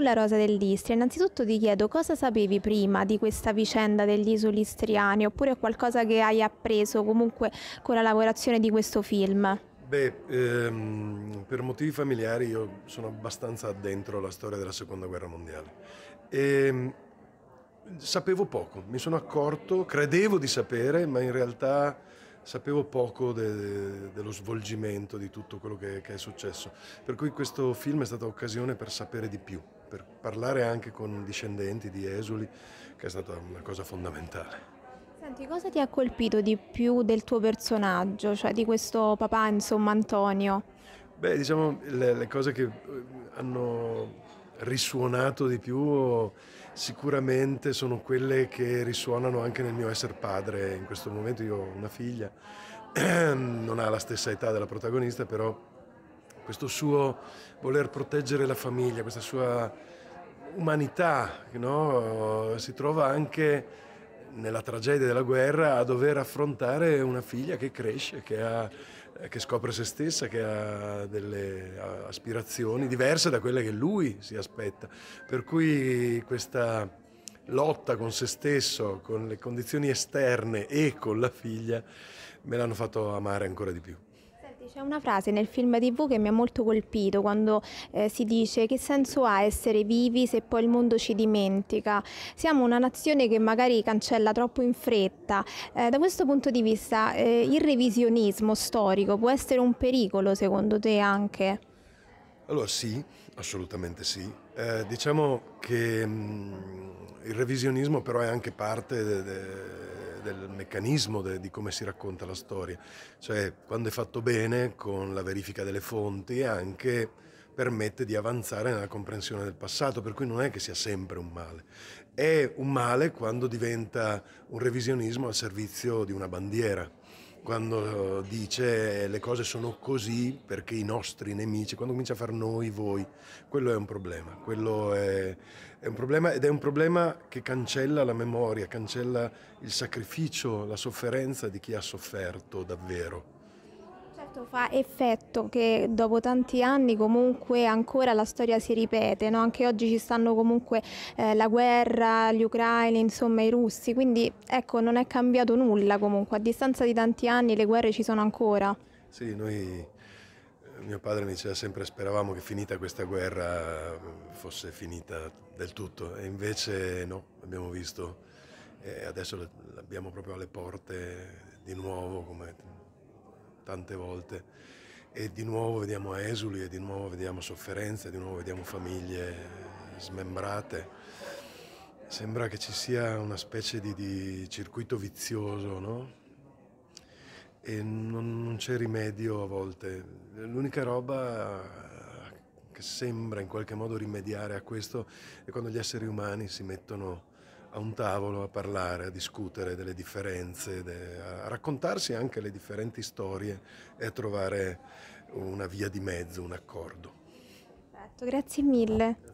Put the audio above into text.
La Rosa dell'Istria, innanzitutto ti chiedo cosa sapevi prima di questa vicenda degli isoli istriani oppure qualcosa che hai appreso comunque con la lavorazione di questo film? Beh, ehm, per motivi familiari io sono abbastanza addentro alla storia della seconda guerra mondiale e ehm, sapevo poco, mi sono accorto, credevo di sapere, ma in realtà sapevo poco de, de, dello svolgimento di tutto quello che, che è successo. Per cui questo film è stata occasione per sapere di più per parlare anche con discendenti di esuli, che è stata una cosa fondamentale. Senti, cosa ti ha colpito di più del tuo personaggio, cioè di questo papà, insomma, Antonio? Beh, diciamo, le, le cose che eh, hanno risuonato di più sicuramente sono quelle che risuonano anche nel mio essere padre. In questo momento io ho una figlia, non ha la stessa età della protagonista, però questo suo voler proteggere la famiglia, questa sua umanità, no? si trova anche nella tragedia della guerra a dover affrontare una figlia che cresce, che, ha, che scopre se stessa, che ha delle aspirazioni diverse da quelle che lui si aspetta. Per cui questa lotta con se stesso, con le condizioni esterne e con la figlia, me l'hanno fatto amare ancora di più. C'è una frase nel film TV che mi ha molto colpito quando eh, si dice che senso ha essere vivi se poi il mondo ci dimentica. Siamo una nazione che magari cancella troppo in fretta. Eh, da questo punto di vista eh, il revisionismo storico può essere un pericolo secondo te anche? Allora sì, assolutamente sì. Eh, diciamo che mh, mm, il revisionismo però è anche parte de, de del meccanismo de, di come si racconta la storia. Cioè, quando è fatto bene, con la verifica delle fonti, anche permette di avanzare nella comprensione del passato, per cui non è che sia sempre un male. È un male quando diventa un revisionismo al servizio di una bandiera quando eh, dice le cose sono così perché i nostri nemici, quando comincia a fare noi, voi, quello è un problema, quello è, è, un problema ed è un problema che cancella la memoria, cancella il sacrificio, la sofferenza di chi ha sofferto davvero. Certo fa effetto che dopo tanti anni comunque ancora la storia si ripete, no? anche oggi ci stanno comunque eh, la guerra, gli ucraini, insomma i russi, quindi ecco non è cambiato nulla comunque, a distanza di tanti anni le guerre ci sono ancora. Sì, noi, mio padre mi diceva sempre speravamo che finita questa guerra eh, fosse finita del tutto e invece no, abbiamo visto e eh, adesso l'abbiamo proprio alle porte di nuovo come tante volte e di nuovo vediamo esuli e di nuovo vediamo sofferenze, di nuovo vediamo famiglie smembrate. Sembra che ci sia una specie di, di circuito vizioso, no? E non, non c'è rimedio a volte. L'unica roba che sembra in qualche modo rimediare a questo è quando gli esseri umani si mettono a un tavolo a parlare, a discutere delle differenze, de, a raccontarsi anche le differenti storie e a trovare una via di mezzo, un accordo. Perfetto, grazie mille.